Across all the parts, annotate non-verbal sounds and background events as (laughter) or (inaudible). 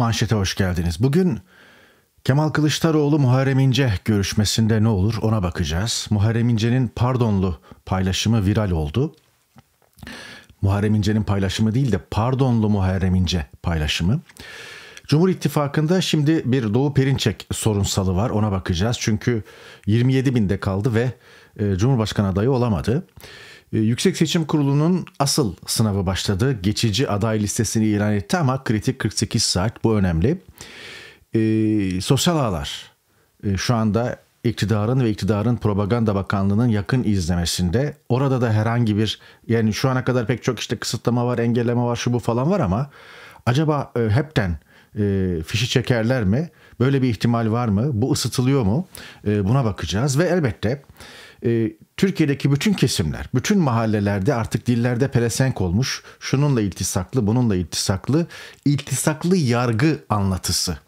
Manşete hoş geldiniz. Bugün Kemal Kılıçdaroğlu Muharrem İnce görüşmesinde ne olur ona bakacağız. Muharrem İnce'nin pardonlu paylaşımı viral oldu. Muharrem İnce'nin paylaşımı değil de pardonlu Muharrem İnce paylaşımı. Cumhur İttifakı'nda şimdi bir Doğu Perinçek sorunsalı var ona bakacağız. Çünkü 27 binde kaldı ve e, Cumhurbaşkanı adayı olamadı. Ee, Yüksek Seçim Kurulu'nun asıl sınavı başladı. Geçici aday listesini ilan etti ama kritik 48 saat bu önemli. E, sosyal ağlar e, şu anda iktidarın ve iktidarın propaganda bakanlığının yakın izlemesinde. Orada da herhangi bir yani şu ana kadar pek çok işte kısıtlama var, engelleme var, şu bu falan var ama acaba e, hepten e, fişi çekerler mi? Böyle bir ihtimal var mı? Bu ısıtılıyor mu? E, buna bakacağız ve elbette e, Türkiye'deki bütün kesimler, bütün mahallelerde artık dillerde pelesenk olmuş. Şununla iltisaklı, bununla iltisaklı, iltisaklı yargı anlatısı.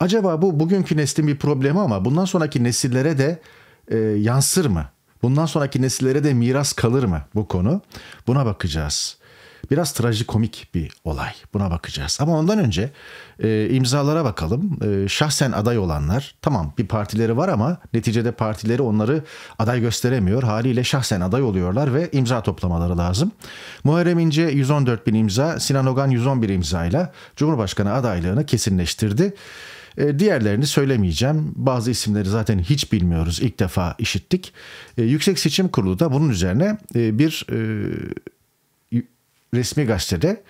Acaba bu bugünkü neslin bir problemi ama bundan sonraki nesillere de e, yansır mı? Bundan sonraki nesillere de miras kalır mı bu konu? Buna bakacağız. Biraz trajikomik bir olay. Buna bakacağız. Ama ondan önce e, imzalara bakalım. E, şahsen aday olanlar tamam bir partileri var ama neticede partileri onları aday gösteremiyor. Haliyle şahsen aday oluyorlar ve imza toplamaları lazım. Muharrem İnce 114 bin imza, Sinan Ogan 111 imzayla Cumhurbaşkanı adaylığını kesinleştirdi. E, diğerlerini söylemeyeceğim. Bazı isimleri zaten hiç bilmiyoruz. İlk defa işittik. E, Yüksek Seçim Kurulu da bunun üzerine e, bir resmi gazetede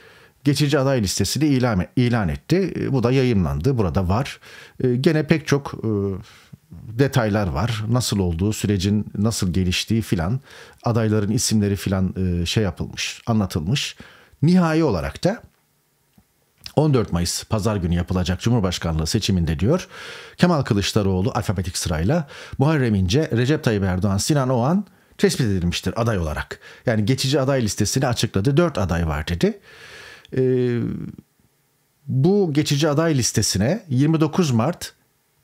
geçici aday listesini ilan, e, ilan etti. E, bu da yayınlandı. Burada var. E, gene pek çok detaylar var. Nasıl olduğu, sürecin nasıl geliştiği filan, adayların isimleri filan şey yapılmış, anlatılmış. Nihai olarak da 14 Mayıs pazar günü yapılacak Cumhurbaşkanlığı seçiminde diyor Kemal Kılıçdaroğlu alfabetik sırayla Muharrem İnce, Recep Tayyip Erdoğan, Sinan Oğan, tespit edilmiştir aday olarak. Yani geçici aday listesini açıkladı. Dört aday var dedi. Ee, bu geçici aday listesine 29 Mart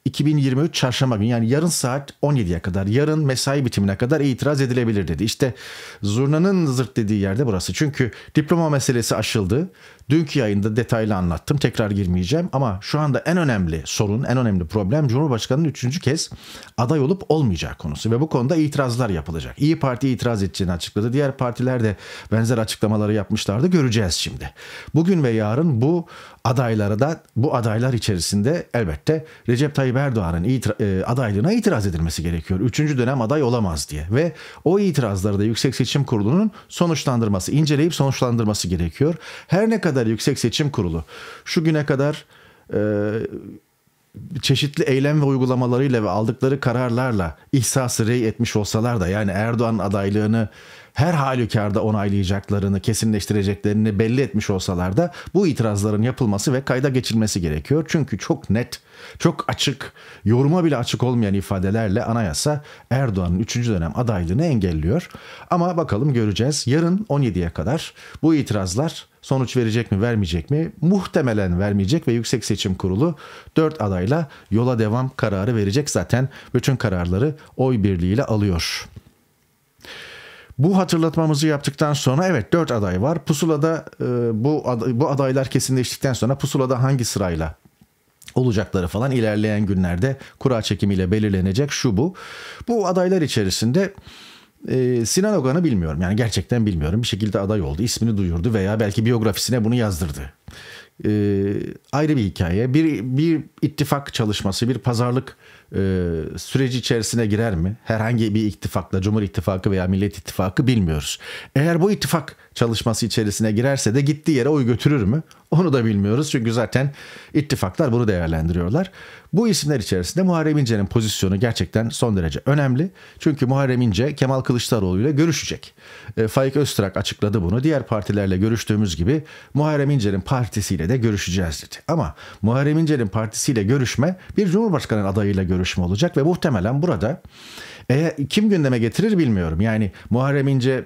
2023 çarşamba günü yani yarın saat 17'ye kadar yarın mesai bitimine kadar itiraz edilebilir dedi. İşte zurnanın zırt dediği yerde burası. Çünkü diploma meselesi aşıldı. Dünkü yayında detaylı anlattım tekrar girmeyeceğim ama şu anda en önemli sorun en önemli problem Cumhurbaşkanı'nın üçüncü kez aday olup olmayacağı konusu ve bu konuda itirazlar yapılacak. İyi Parti itiraz edeceğini açıkladı. Diğer partiler de benzer açıklamaları yapmışlardı göreceğiz şimdi. Bugün ve yarın bu adaylara da bu adaylar içerisinde elbette Recep Tayyip Erdoğan'ın itira- e, adaylığına itiraz edilmesi gerekiyor. Üçüncü dönem aday olamaz diye ve o itirazları da Yüksek Seçim Kurulu'nun sonuçlandırması, inceleyip sonuçlandırması gerekiyor. Her ne kadar Yüksek Seçim Kurulu şu güne kadar e, çeşitli eylem ve uygulamalarıyla ve aldıkları kararlarla ihsası rey etmiş olsalar da yani Erdoğan adaylığını her halükarda onaylayacaklarını, kesinleştireceklerini belli etmiş olsalar da bu itirazların yapılması ve kayda geçilmesi gerekiyor. Çünkü çok net, çok açık, yoruma bile açık olmayan ifadelerle anayasa Erdoğan'ın 3. dönem adaylığını engelliyor. Ama bakalım göreceğiz. Yarın 17'ye kadar bu itirazlar sonuç verecek mi vermeyecek mi? Muhtemelen vermeyecek ve Yüksek Seçim Kurulu 4 adayla yola devam kararı verecek zaten bütün kararları oy birliğiyle alıyor. Bu hatırlatmamızı yaptıktan sonra evet 4 aday var. Pusula'da e, bu bu adaylar kesinleştikten sonra pusulada hangi sırayla olacakları falan ilerleyen günlerde kura çekimiyle belirlenecek şu bu. Bu adaylar içerisinde ee, Sinan Ogan'ı bilmiyorum. Yani gerçekten bilmiyorum. Bir şekilde aday oldu. ismini duyurdu veya belki biyografisine bunu yazdırdı. Ee, ayrı bir hikaye. Bir, bir ittifak çalışması, bir pazarlık çalışması e, süreci içerisine girer mi? Herhangi bir ittifakla Cumhur İttifakı veya Millet İttifakı bilmiyoruz. Eğer bu ittifak çalışması içerisine girerse de gittiği yere oy götürür mü? Onu da bilmiyoruz çünkü zaten ittifaklar bunu değerlendiriyorlar. Bu isimler içerisinde Muharrem İnce'nin pozisyonu gerçekten son derece önemli. Çünkü Muharrem İnce Kemal Kılıçdaroğlu ile görüşecek. E, Faik Öztrak açıkladı bunu. Diğer partilerle görüştüğümüz gibi Muharrem İnce'nin partisiyle de görüşeceğiz dedi. Ama Muharrem İnce'nin partisiyle görüşme bir Cumhurbaşkanı adayıyla görüşme görüşme olacak ve muhtemelen burada e, kim gündeme getirir bilmiyorum. Yani Muharrem İnce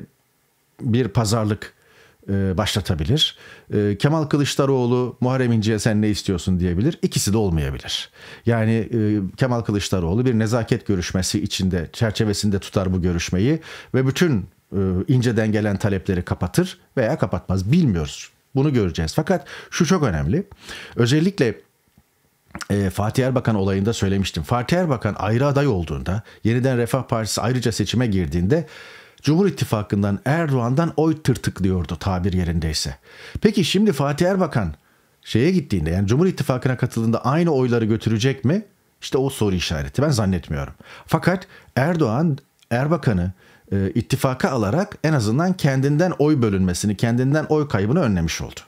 bir pazarlık e, başlatabilir. E, Kemal Kılıçdaroğlu Muharrem İnce'ye sen ne istiyorsun diyebilir. İkisi de olmayabilir. Yani e, Kemal Kılıçdaroğlu bir nezaket görüşmesi içinde çerçevesinde tutar bu görüşmeyi ve bütün e, İnce'den gelen talepleri kapatır veya kapatmaz. Bilmiyoruz. Bunu göreceğiz. Fakat şu çok önemli. Özellikle e, Fatih Erbakan olayında söylemiştim. Fatih Erbakan ayrı aday olduğunda, yeniden Refah Partisi ayrıca seçime girdiğinde Cumhur İttifakı'ndan Erdoğan'dan oy tırtıklıyordu tabir yerindeyse. Peki şimdi Fatih Erbakan şeye gittiğinde yani Cumhur İttifakı'na katıldığında aynı oyları götürecek mi? İşte o soru işareti ben zannetmiyorum. Fakat Erdoğan Erbakan'ı e, ittifaka alarak en azından kendinden oy bölünmesini, kendinden oy kaybını önlemiş oldu.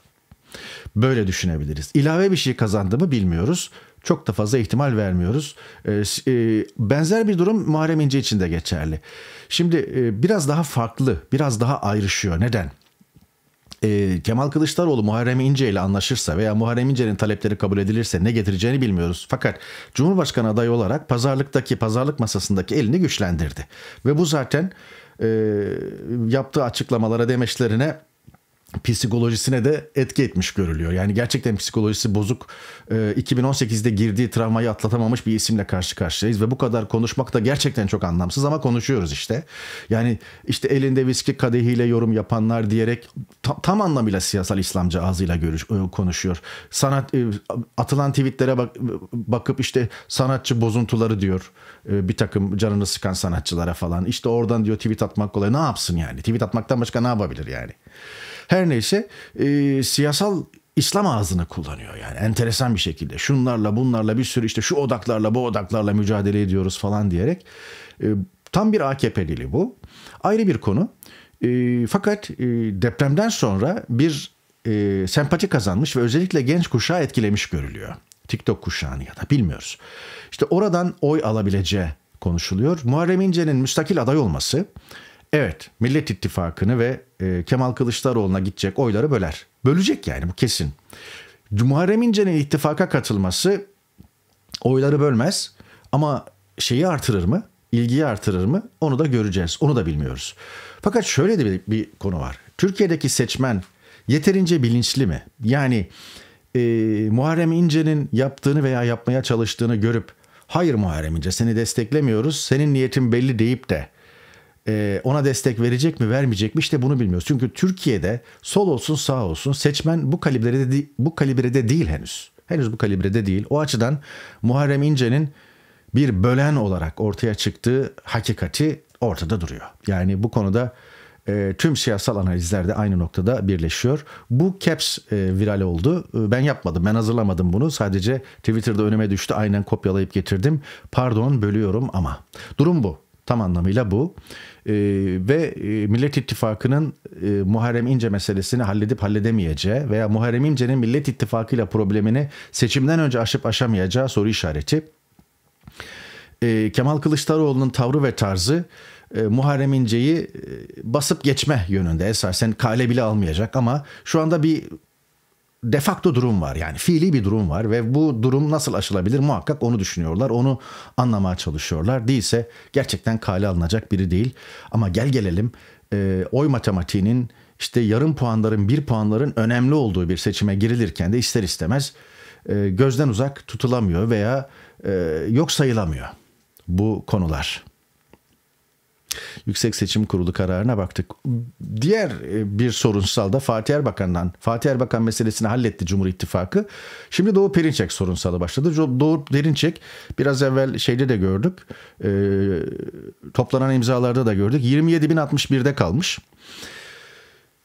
Böyle düşünebiliriz. İlave bir şey kazandı mı bilmiyoruz. Çok da fazla ihtimal vermiyoruz. Ee, e, benzer bir durum Muharrem İnce için de geçerli. Şimdi e, biraz daha farklı, biraz daha ayrışıyor. Neden? Ee, Kemal Kılıçdaroğlu Muharrem İnce ile anlaşırsa veya Muharrem İnce'nin talepleri kabul edilirse ne getireceğini bilmiyoruz. Fakat Cumhurbaşkanı adayı olarak pazarlıktaki pazarlık masasındaki elini güçlendirdi. Ve bu zaten e, yaptığı açıklamalara demeçlerine psikolojisine de etki etmiş görülüyor. Yani gerçekten psikolojisi bozuk. 2018'de ee, girdiği travmayı atlatamamış bir isimle karşı karşıyayız ve bu kadar konuşmak da gerçekten çok anlamsız ama konuşuyoruz işte. Yani işte elinde viski kadehiyle yorum yapanlar diyerek tam, tam anlamıyla siyasal İslamcı ağzıyla görüş e, konuşuyor. Sanat e, atılan tweetlere bak, bakıp işte sanatçı bozuntuları diyor. E, bir takım canını sıkan sanatçılara falan. İşte oradan diyor tweet atmak kolay. Ne yapsın yani? Tweet atmaktan başka ne yapabilir yani? Her neyse e, siyasal İslam ağzını kullanıyor yani enteresan bir şekilde. Şunlarla bunlarla bir sürü işte şu odaklarla bu odaklarla mücadele ediyoruz falan diyerek. E, tam bir AKP'lili bu. Ayrı bir konu. E, fakat e, depremden sonra bir e, sempati kazanmış ve özellikle genç kuşağı etkilemiş görülüyor. TikTok kuşağını ya da bilmiyoruz. İşte oradan oy alabileceği konuşuluyor. Muharrem İnce'nin müstakil aday olması Evet Millet İttifakı'nı ve e, Kemal Kılıçdaroğlu'na gidecek oyları böler. Bölecek yani bu kesin. Muharrem İnce'nin ittifaka katılması oyları bölmez ama şeyi artırır mı? İlgiyi artırır mı? Onu da göreceğiz. Onu da bilmiyoruz. Fakat şöyle de bir, bir konu var. Türkiye'deki seçmen yeterince bilinçli mi? Yani e, Muharrem İnce'nin yaptığını veya yapmaya çalıştığını görüp hayır Muharrem İnce seni desteklemiyoruz senin niyetin belli deyip de e, ona destek verecek mi vermeyecek mi işte bunu bilmiyoruz. Çünkü Türkiye'de sol olsun sağ olsun seçmen bu kalibrede de, bu kalibrede değil henüz. Henüz bu kalibrede değil. O açıdan Muharrem İnce'nin bir bölen olarak ortaya çıktığı hakikati ortada duruyor. Yani bu konuda e, tüm siyasal analizler de aynı noktada birleşiyor. Bu caps e, viral oldu. E, ben yapmadım, ben hazırlamadım bunu. Sadece Twitter'da önüme düştü, aynen kopyalayıp getirdim. Pardon, bölüyorum ama. Durum bu. Tam anlamıyla bu. Ee, e, ve Millet İttifakı'nın e, Muharrem İnce meselesini halledip halledemeyeceği veya Muharrem İnce'nin Millet İttifakı ile problemini seçimden önce aşıp aşamayacağı soru işareti. E, Kemal Kılıçdaroğlu'nun tavrı ve tarzı e, Muharrem İnce'yi e, basıp geçme yönünde esasen kale bile almayacak ama şu anda bir defakto durum var yani fiili bir durum var ve bu durum nasıl aşılabilir muhakkak onu düşünüyorlar onu anlamaya çalışıyorlar değilse gerçekten kale alınacak biri değil ama gel gelelim e, oy matematiğinin işte yarım puanların bir puanların önemli olduğu bir seçime girilirken de ister istemez e, gözden uzak tutulamıyor veya e, yok sayılamıyor bu konular. Yüksek Seçim Kurulu kararına baktık. Diğer e, bir sorunsal da Fatih Erbakan'dan. Fatih Erbakan meselesini halletti Cumhur İttifakı. Şimdi Doğu Perinçek sorunsalı başladı. Doğu Perinçek biraz evvel şeyde de gördük. E, toplanan imzalarda da gördük. 27.061'de kalmış.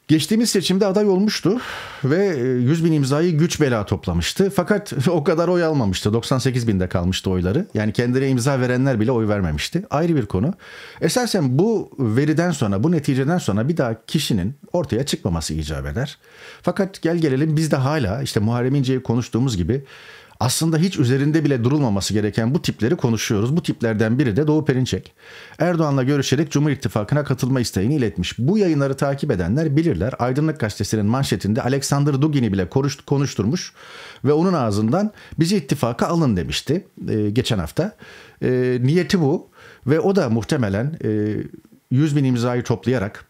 Geçtiğimiz seçimde aday olmuştu ve 100 e, bin imzayı güç bela toplamıştı. Fakat (laughs) o kadar oy almamıştı. 98 binde kalmıştı oyları. Yani kendine imza verenler bile oy vermemişti. Ayrı bir konu. Esasen bu veriden sonra, bu neticeden sonra bir daha kişinin ortaya çıkmaması icap eder. Fakat gel gelelim biz de hala işte Muharrem İnce'yi konuştuğumuz gibi aslında hiç üzerinde bile durulmaması gereken bu tipleri konuşuyoruz. Bu tiplerden biri de Doğu Perinçek. Erdoğan'la görüşerek Cumhur İttifakı'na katılma isteğini iletmiş. Bu yayınları takip edenler bilirler. Aydınlık Gazetesi'nin manşetinde Alexander Dugin'i bile konuşturmuş ve onun ağzından bizi ittifaka alın demişti e, geçen hafta. E, niyeti bu ve o da muhtemelen e, 100 bin imzayı toplayarak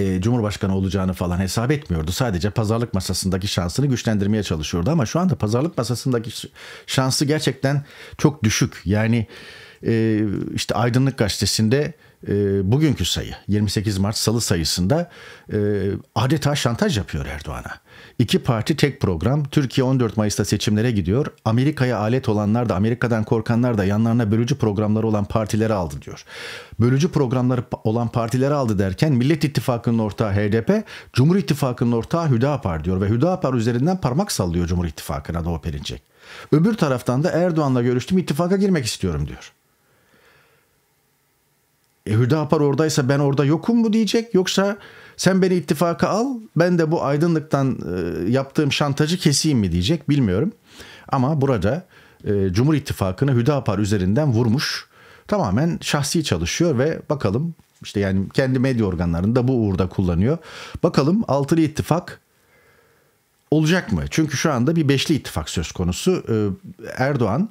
e, Cumhurbaşkanı olacağını falan hesap etmiyordu. Sadece pazarlık masasındaki şansını güçlendirmeye çalışıyordu ama şu anda pazarlık masasındaki şansı gerçekten çok düşük. Yani e, işte Aydınlık Gazetesi'nde e, bugünkü sayı 28 Mart Salı sayısında e, adeta şantaj yapıyor Erdoğan'a. İki parti tek program. Türkiye 14 Mayıs'ta seçimlere gidiyor. Amerika'ya alet olanlar da Amerika'dan korkanlar da yanlarına bölücü programları olan partileri aldı diyor. Bölücü programları olan partileri aldı derken Millet İttifakı'nın ortağı HDP, Cumhur İttifakı'nın ortağı Hüdapar diyor ve Hüdapar üzerinden parmak sallıyor Cumhur İttifakı'na da o Perinçek. Öbür taraftan da Erdoğan'la görüştüm ittifaka girmek istiyorum diyor e, Hüdapar oradaysa ben orada yokum mu diyecek yoksa sen beni ittifaka al ben de bu aydınlıktan e, yaptığım şantajı keseyim mi diyecek bilmiyorum. Ama burada e, Cumhur İttifakı'nı Hüdapar üzerinden vurmuş tamamen şahsi çalışıyor ve bakalım işte yani kendi medya organlarını da bu uğurda kullanıyor. Bakalım altılı ittifak olacak mı? Çünkü şu anda bir beşli ittifak söz konusu. E, Erdoğan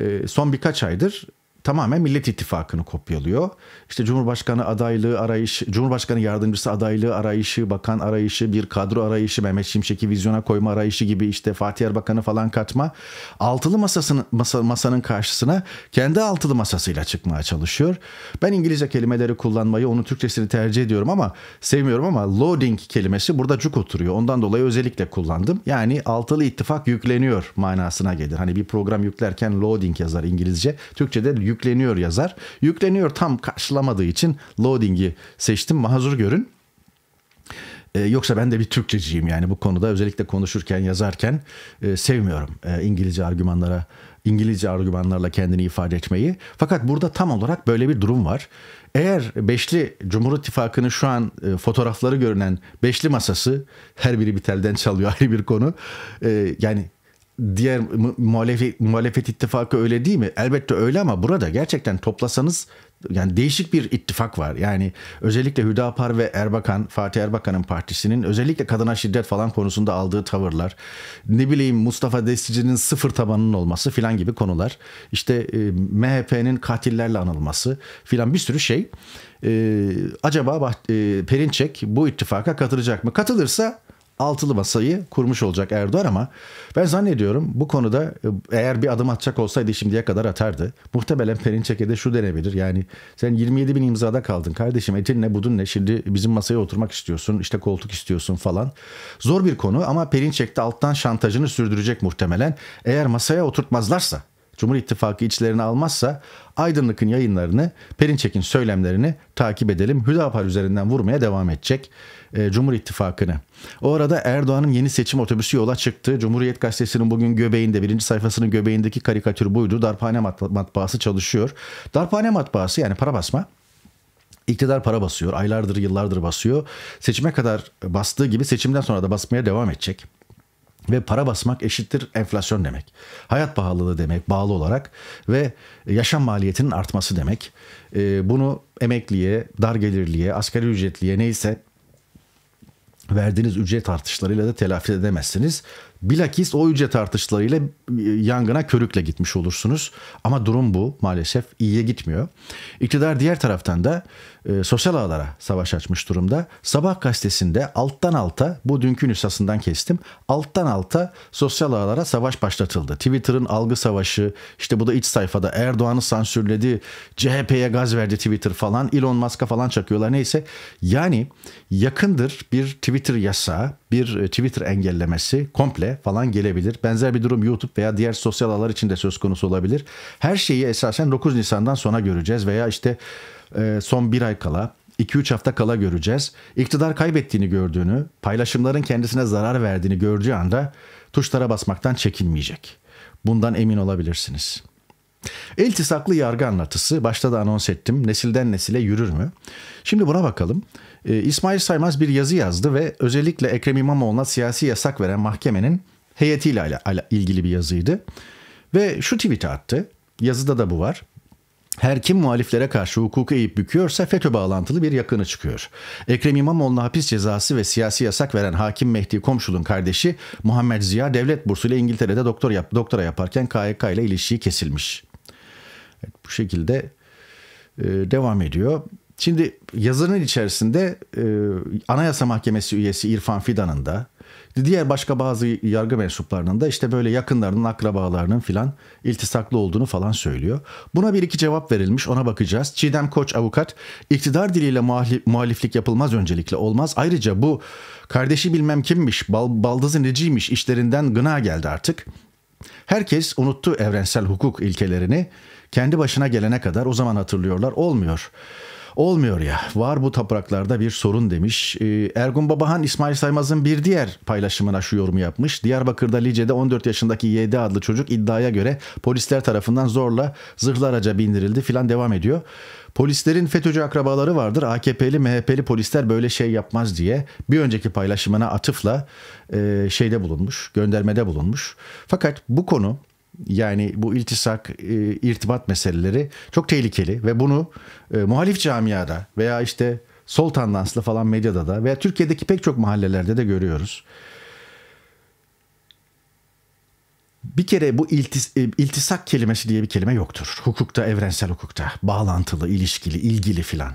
e, son birkaç aydır tamamen Millet İttifakı'nı kopyalıyor. İşte Cumhurbaşkanı adaylığı arayışı, Cumhurbaşkanı yardımcısı adaylığı arayışı, bakan arayışı, bir kadro arayışı, Mehmet Şimşek'i vizyona koyma arayışı gibi işte Fatih Erbakan'ı falan katma. Altılı masasının, masa, masanın karşısına kendi altılı masasıyla çıkmaya çalışıyor. Ben İngilizce kelimeleri kullanmayı, onun Türkçesini tercih ediyorum ama sevmiyorum ama loading kelimesi burada cuk oturuyor. Ondan dolayı özellikle kullandım. Yani altılı ittifak yükleniyor manasına gelir. Hani bir program yüklerken loading yazar İngilizce. Türkçe'de yük yükleniyor yazar. Yükleniyor tam karşılamadığı için loading'i seçtim mahzur görün. Ee, yoksa ben de bir Türkçeciyim yani bu konuda özellikle konuşurken yazarken e, sevmiyorum e, İngilizce argümanlara İngilizce argümanlarla kendini ifade etmeyi. Fakat burada tam olarak böyle bir durum var. Eğer Beşli Cumhur İttifakı'nın şu an e, fotoğrafları görünen Beşli masası her biri bir telden çalıyor (laughs) ayrı bir konu. E, yani diğer muhalefet, muhalefet ittifakı öyle değil mi? Elbette öyle ama burada gerçekten toplasanız yani değişik bir ittifak var. Yani özellikle Hüdapar ve Erbakan, Fatih Erbakan'ın partisinin özellikle kadına şiddet falan konusunda aldığı tavırlar, ne bileyim Mustafa Destici'nin sıfır tabanının olması filan gibi konular, işte e, MHP'nin katillerle anılması filan bir sürü şey. E, acaba e, Perinçek bu ittifaka katılacak mı? Katılırsa altılı masayı kurmuş olacak Erdoğan ama ben zannediyorum bu konuda e, eğer bir adım atacak olsaydı şimdiye kadar atardı. Muhtemelen Perinçek'e de şu denebilir yani sen 27 bin imzada kaldın kardeşim etin ne budun ne şimdi bizim masaya oturmak istiyorsun işte koltuk istiyorsun falan. Zor bir konu ama Perinçek de alttan şantajını sürdürecek muhtemelen eğer masaya oturtmazlarsa Cumhur İttifakı içlerini almazsa Aydınlık'ın yayınlarını, Perinçek'in söylemlerini takip edelim. Hüdapar üzerinden vurmaya devam edecek e, Cumhur İttifakı'nı. O arada Erdoğan'ın yeni seçim otobüsü yola çıktı. Cumhuriyet Gazetesi'nin bugün göbeğinde, birinci sayfasının göbeğindeki karikatür buydu. Darphane matbaası çalışıyor. Darphane matbaası yani para basma. İktidar para basıyor. Aylardır, yıllardır basıyor. Seçime kadar bastığı gibi seçimden sonra da basmaya devam edecek ve para basmak eşittir enflasyon demek. Hayat pahalılığı demek bağlı olarak ve yaşam maliyetinin artması demek. Ee, bunu emekliye, dar gelirliye, asgari ücretliye neyse verdiğiniz ücret artışlarıyla da telafi edemezsiniz. Bilakis o ücret tartışlarıyla e, yangına körükle gitmiş olursunuz. Ama durum bu maalesef iyiye gitmiyor. İktidar diğer taraftan da e, sosyal ağlara savaş açmış durumda. Sabah gazetesinde alttan alta bu dünkü nüshasından kestim. Alttan alta sosyal ağlara savaş başlatıldı. Twitter'ın algı savaşı işte bu da iç sayfada Erdoğan'ı sansürledi. CHP'ye gaz verdi Twitter falan. Elon Musk'a falan çakıyorlar neyse. Yani yakındır bir Twitter yasağı bir e, Twitter engellemesi komple falan gelebilir. Benzer bir durum YouTube veya diğer sosyal ağlar için de söz konusu olabilir. Her şeyi esasen 9 Nisan'dan sonra göreceğiz veya işte e, son bir ay kala 2-3 hafta kala göreceğiz. İktidar kaybettiğini gördüğünü, paylaşımların kendisine zarar verdiğini gördüğü anda tuşlara basmaktan çekinmeyecek. Bundan emin olabilirsiniz. İltisaklı yargı anlatısı başta da anons ettim. Nesilden nesile yürür mü? Şimdi buna bakalım. E, İsmail Saymaz bir yazı yazdı ve özellikle Ekrem İmamoğlu'na siyasi yasak veren mahkemenin heyetiyle ala, ala, ilgili bir yazıydı. Ve şu tweet'i attı. Yazıda da bu var. Her kim muhaliflere karşı hukuku eğip büküyorsa FETÖ bağlantılı bir yakını çıkıyor. Ekrem İmamoğlu'na hapis cezası ve siyasi yasak veren hakim Mehdi Komşul'un kardeşi Muhammed Ziya devlet bursuyla İngiltere'de doktor yap, doktora yaparken KYK ile ilişiği kesilmiş. Evet, bu şekilde e, devam ediyor. Şimdi yazının içerisinde e, Anayasa Mahkemesi üyesi İrfan Fidan'ın da diğer başka bazı yargı mensuplarının da işte böyle yakınlarının, akrabalarının filan iltisaklı olduğunu falan söylüyor. Buna bir iki cevap verilmiş ona bakacağız. Çiğdem Koç avukat iktidar diliyle muhaliflik yapılmaz öncelikle olmaz. Ayrıca bu kardeşi bilmem kimmiş, bal, baldızı neciymiş işlerinden gına geldi artık. Herkes unuttu evrensel hukuk ilkelerini. Kendi başına gelene kadar o zaman hatırlıyorlar olmuyor olmuyor ya. Var bu topraklarda bir sorun demiş. Ee, Ergun Babahan İsmail Saymaz'ın bir diğer paylaşımına şu yorumu yapmış. Diyarbakır'da Lice'de 14 yaşındaki YD adlı çocuk iddiaya göre polisler tarafından zorla zırhlı araca bindirildi filan devam ediyor. Polislerin FETÖ'cü akrabaları vardır. AKP'li, MHP'li polisler böyle şey yapmaz diye bir önceki paylaşımına atıfla e, şeyde bulunmuş, göndermede bulunmuş. Fakat bu konu yani bu iltisak, e, irtibat meseleleri çok tehlikeli ve bunu e, muhalif camiada veya işte sol tandanslı falan medyada da veya Türkiye'deki pek çok mahallelerde de görüyoruz. Bir kere bu iltis, e, iltisak kelimesi diye bir kelime yoktur. Hukukta, evrensel hukukta. Bağlantılı, ilişkili, ilgili filan.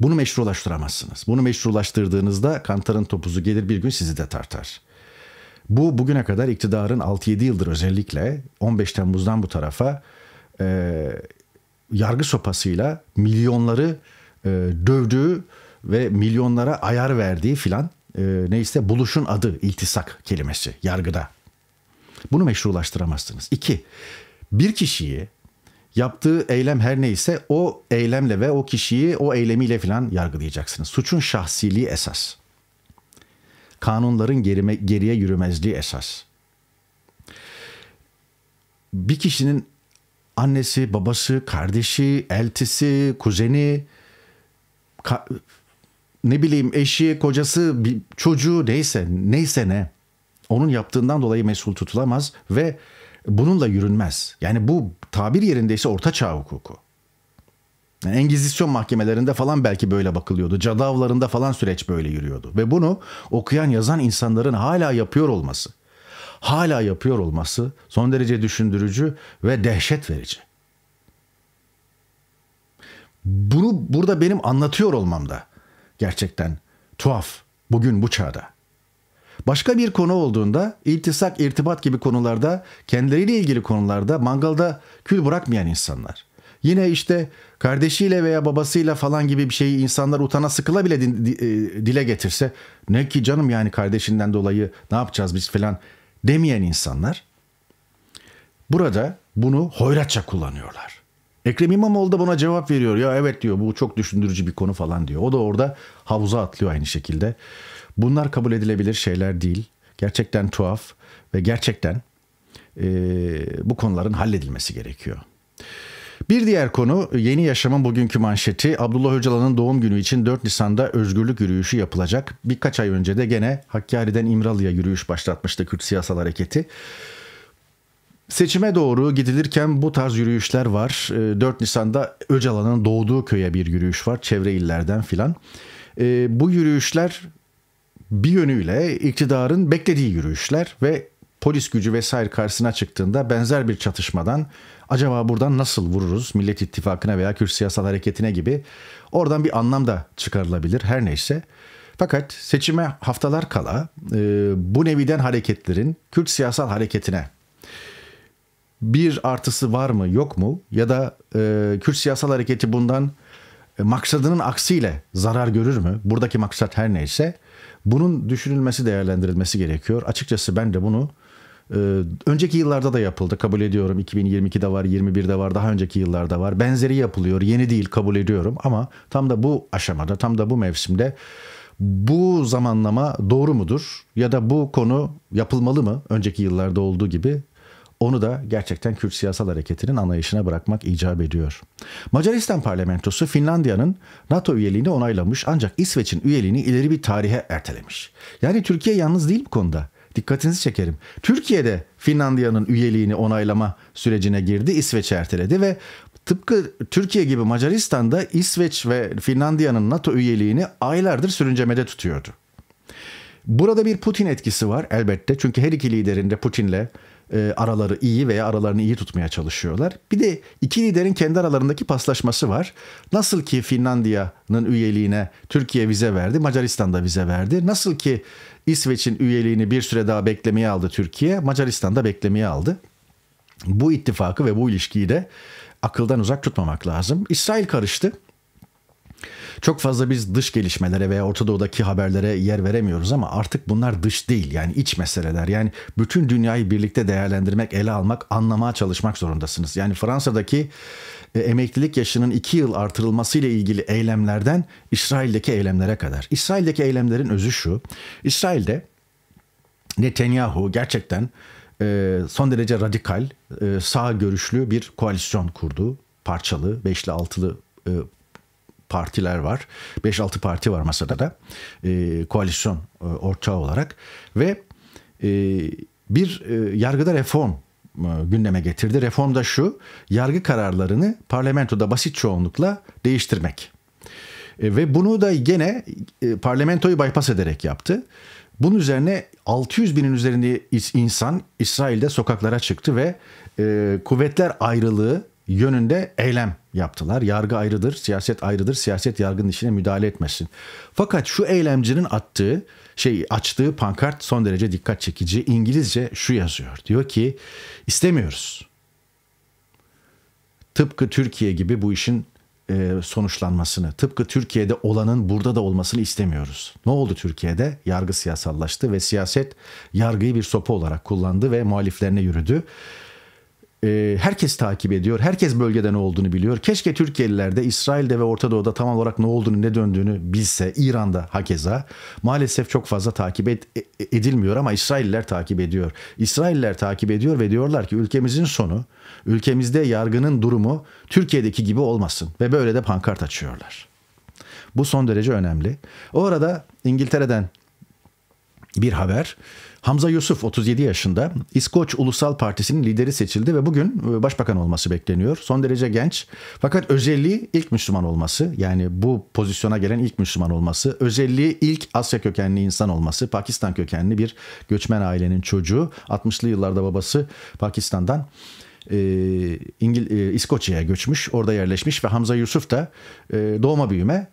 Bunu meşrulaştıramazsınız. Bunu meşrulaştırdığınızda kantarın topuzu gelir bir gün sizi de tartar. Bu bugüne kadar iktidarın 6-7 yıldır özellikle 15 Temmuz'dan bu tarafa e, yargı sopasıyla milyonları e, dövdüğü ve milyonlara ayar verdiği filan e, neyse buluşun adı iltisak kelimesi yargıda. Bunu meşrulaştıramazsınız. İki, bir kişiyi yaptığı eylem her neyse o eylemle ve o kişiyi o eylemiyle filan yargılayacaksınız. Suçun şahsiliği esas kanunların gerime, geriye yürümezliği esas. Bir kişinin annesi, babası, kardeşi, eltisi, kuzeni, ka ne bileyim eşi, kocası, bir çocuğu neyse, neyse ne. Onun yaptığından dolayı mesul tutulamaz ve bununla yürünmez. Yani bu tabir yerindeyse orta çağ hukuku. Yani Engizisyon mahkemelerinde falan belki böyle bakılıyordu. Cadavlarında falan süreç böyle yürüyordu. Ve bunu okuyan yazan insanların hala yapıyor olması, hala yapıyor olması son derece düşündürücü ve dehşet verici. Bunu burada benim anlatıyor olmam da gerçekten tuhaf bugün bu çağda. Başka bir konu olduğunda iltisak, irtibat gibi konularda kendileriyle ilgili konularda mangalda kül bırakmayan insanlar. Yine işte kardeşiyle veya babasıyla falan gibi bir şeyi insanlar utana sıkıla bile e, dile getirse ne ki canım yani kardeşinden dolayı ne yapacağız biz falan demeyen insanlar burada bunu hoyratça kullanıyorlar. Ekrem İmamoğlu da buna cevap veriyor. Ya evet diyor bu çok düşündürücü bir konu falan diyor. O da orada havuza atlıyor aynı şekilde. Bunlar kabul edilebilir şeyler değil. Gerçekten tuhaf ve gerçekten e, bu konuların halledilmesi gerekiyor. Bir diğer konu Yeni Yaşam'ın bugünkü manşeti Abdullah Öcalan'ın doğum günü için 4 Nisan'da özgürlük yürüyüşü yapılacak. Birkaç ay önce de gene Hakkari'den İmralı'ya yürüyüş başlatmıştı Kürt Siyasal Hareketi. Seçime doğru gidilirken bu tarz yürüyüşler var. 4 ee, Nisan'da Öcalan'ın doğduğu köye bir yürüyüş var çevre illerden filan. Ee, bu yürüyüşler bir yönüyle iktidarın beklediği yürüyüşler ve polis gücü vesaire karşısına çıktığında benzer bir çatışmadan acaba buradan nasıl vururuz Millet İttifakı'na veya Kürt Siyasal Hareketi'ne gibi oradan bir anlam da çıkarılabilir her neyse. Fakat seçime haftalar kala e, bu neviden hareketlerin Kürt Siyasal Hareketi'ne bir artısı var mı yok mu ya da e, Kürt Siyasal Hareketi bundan e, maksadının aksiyle zarar görür mü? Buradaki maksat her neyse bunun düşünülmesi değerlendirilmesi gerekiyor. Açıkçası ben de bunu ee, önceki yıllarda da yapıldı kabul ediyorum 2022'de var 21'de var daha önceki yıllarda var benzeri yapılıyor yeni değil kabul ediyorum ama tam da bu aşamada tam da bu mevsimde bu zamanlama doğru mudur ya da bu konu yapılmalı mı önceki yıllarda olduğu gibi onu da gerçekten Kürt siyasal hareketinin anlayışına bırakmak icap ediyor. Macaristan parlamentosu Finlandiya'nın NATO üyeliğini onaylamış ancak İsveç'in üyeliğini ileri bir tarihe ertelemiş. Yani Türkiye yalnız değil bu konuda. Dikkatinizi çekerim. Türkiye'de Finlandiya'nın üyeliğini onaylama sürecine girdi, İsveç erteledi ve tıpkı Türkiye gibi Macaristan'da İsveç ve Finlandiya'nın NATO üyeliğini aylardır sürüncemede tutuyordu. Burada bir Putin etkisi var elbette çünkü her iki liderin de Putin'le e, araları iyi veya aralarını iyi tutmaya çalışıyorlar. Bir de iki liderin kendi aralarındaki paslaşması var. Nasıl ki Finlandiya'nın üyeliğine Türkiye vize verdi, Macaristan da vize verdi. Nasıl ki İsveç'in üyeliğini bir süre daha beklemeye aldı Türkiye, Macaristan da beklemeye aldı. Bu ittifakı ve bu ilişkiyi de akıldan uzak tutmamak lazım. İsrail karıştı. Çok fazla biz dış gelişmelere veya Orta Doğu'daki haberlere yer veremiyoruz ama artık bunlar dış değil yani iç meseleler. Yani bütün dünyayı birlikte değerlendirmek, ele almak, anlamaya çalışmak zorundasınız. Yani Fransa'daki e, emeklilik yaşının 2 yıl artırılması ile ilgili eylemlerden İsrail'deki eylemlere kadar. İsrail'deki eylemlerin özü şu. İsrail'de Netanyahu gerçekten e, son derece radikal, e, sağ görüşlü bir koalisyon kurdu. Parçalı, beşli altılı partiler var. 5-6 parti var masada da e, koalisyon e, ortağı olarak ve e, bir e, yargıda reform e, gündeme getirdi. Reform da şu, yargı kararlarını parlamentoda basit çoğunlukla değiştirmek. E, ve bunu da gene e, parlamentoyu bypass ederek yaptı. Bunun üzerine 600 binin üzerinde insan İsrail'de sokaklara çıktı ve e, kuvvetler ayrılığı yönünde eylem yaptılar. Yargı ayrıdır, siyaset ayrıdır, siyaset yargının işine müdahale etmesin. Fakat şu eylemcinin attığı, şey açtığı pankart son derece dikkat çekici. İngilizce şu yazıyor. Diyor ki istemiyoruz. Tıpkı Türkiye gibi bu işin e, sonuçlanmasını, tıpkı Türkiye'de olanın burada da olmasını istemiyoruz. Ne oldu Türkiye'de? Yargı siyasallaştı ve siyaset yargıyı bir sopa olarak kullandı ve muhaliflerine yürüdü. Ee, herkes takip ediyor. Herkes bölgede ne olduğunu biliyor. Keşke Türkiye'liler de İsrail'de ve Orta Doğu'da tam olarak ne olduğunu ne döndüğünü bilse. İran'da hakeza. Maalesef çok fazla takip et, e, e, edilmiyor ama İsrailler takip ediyor. İsrailler takip ediyor ve diyorlar ki ülkemizin sonu, ülkemizde yargının durumu Türkiye'deki gibi olmasın. Ve böyle de pankart açıyorlar. Bu son derece önemli. O arada İngiltere'den bir haber. Hamza Yusuf 37 yaşında İskoç Ulusal Partisi'nin lideri seçildi ve bugün e, başbakan olması bekleniyor. Son derece genç fakat özelliği ilk Müslüman olması yani bu pozisyona gelen ilk Müslüman olması. Özelliği ilk Asya kökenli insan olması Pakistan kökenli bir göçmen ailenin çocuğu 60'lı yıllarda babası Pakistan'dan e, İngil e, İskoçya'ya göçmüş, orada yerleşmiş ve Hamza Yusuf da e, doğma büyüme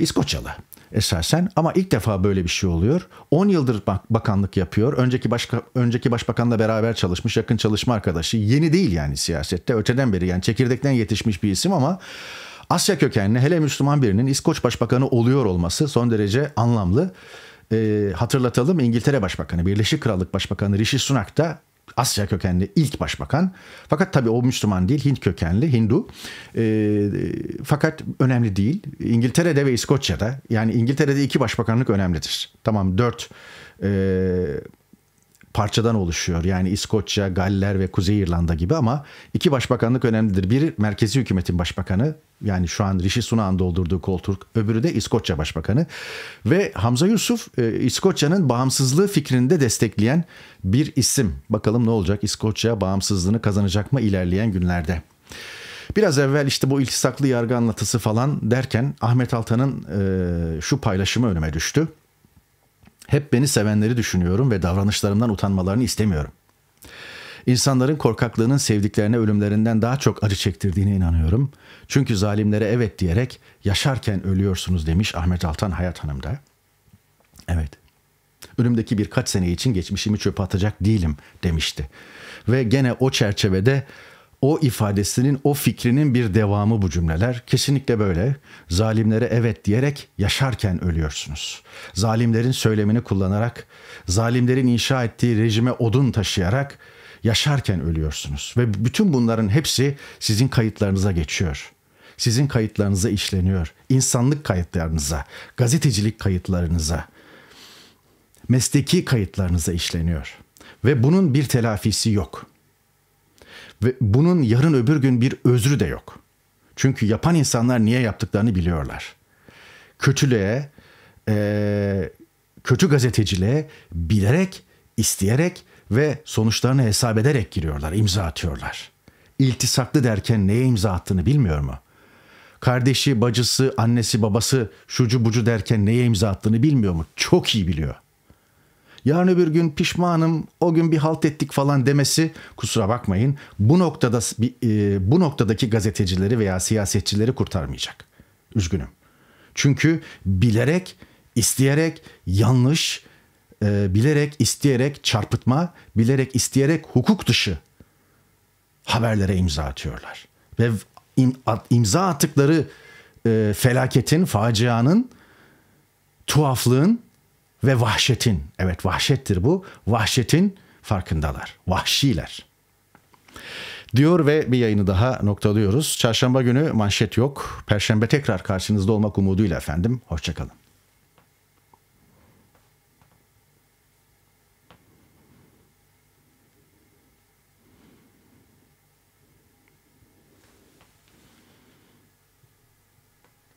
İskoçyalı esasen ama ilk defa böyle bir şey oluyor. 10 yıldır bak bakanlık yapıyor. Önceki başka önceki başbakanla beraber çalışmış, yakın çalışma arkadaşı. Yeni değil yani siyasette öteden beri yani çekirdekten yetişmiş bir isim ama Asya kökenli hele Müslüman birinin İskoç Başbakanı oluyor olması son derece anlamlı. E, hatırlatalım İngiltere Başbakanı, Birleşik Krallık Başbakanı Rishi Sunak da Asya kökenli ilk başbakan. Fakat tabii o Müslüman değil, Hint kökenli, Hindu. E, fakat önemli değil. İngiltere'de ve İskoçya'da, yani İngiltere'de iki başbakanlık önemlidir. Tamam dört e, parçadan oluşuyor. Yani İskoçya, Galler ve Kuzey İrlanda gibi ama iki başbakanlık önemlidir. Biri merkezi hükümetin başbakanı yani şu an Rishi Sunak'ın doldurduğu koltuk öbürü de İskoçya Başbakanı. Ve Hamza Yusuf e, İskoçya'nın bağımsızlığı fikrini de destekleyen bir isim. Bakalım ne olacak İskoçya bağımsızlığını kazanacak mı ilerleyen günlerde? Biraz evvel işte bu iltisaklı yargı anlatısı falan derken Ahmet Altan'ın e, şu paylaşımı önüme düştü. Hep beni sevenleri düşünüyorum ve davranışlarımdan utanmalarını istemiyorum. İnsanların korkaklığının sevdiklerine ölümlerinden daha çok acı çektirdiğine inanıyorum. Çünkü zalimlere evet diyerek yaşarken ölüyorsunuz demiş Ahmet Altan Hayat Hanım da. Evet. Önümdeki birkaç sene için geçmişimi çöpe atacak değilim demişti. Ve gene o çerçevede o ifadesinin, o fikrinin bir devamı bu cümleler. Kesinlikle böyle. Zalimlere evet diyerek yaşarken ölüyorsunuz. Zalimlerin söylemini kullanarak, zalimlerin inşa ettiği rejime odun taşıyarak yaşarken ölüyorsunuz. Ve bütün bunların hepsi sizin kayıtlarınıza geçiyor. Sizin kayıtlarınıza işleniyor. İnsanlık kayıtlarınıza, gazetecilik kayıtlarınıza, mesleki kayıtlarınıza işleniyor. Ve bunun bir telafisi yok.'' Ve bunun yarın öbür gün bir özrü de yok. Çünkü yapan insanlar niye yaptıklarını biliyorlar. Kötülüğe, e, kötü gazeteciliğe bilerek, isteyerek ve sonuçlarını hesap ederek giriyorlar, imza atıyorlar. İltisaklı derken neye imza attığını bilmiyor mu? Kardeşi, bacısı, annesi, babası şucu bucu derken neye imza attığını bilmiyor mu? Çok iyi biliyor.'' yarın öbür gün pişmanım o gün bir halt ettik falan demesi kusura bakmayın bu noktada e, bu noktadaki gazetecileri veya siyasetçileri kurtarmayacak. Üzgünüm. Çünkü bilerek, isteyerek yanlış, e, bilerek, isteyerek çarpıtma, bilerek, isteyerek hukuk dışı haberlere imza atıyorlar. Ve imza attıkları e, felaketin, facianın, tuhaflığın ve vahşetin, evet vahşettir bu, vahşetin farkındalar, vahşiler. Diyor ve bir yayını daha noktalıyoruz. Çarşamba günü manşet yok. Perşembe tekrar karşınızda olmak umuduyla efendim. Hoşçakalın.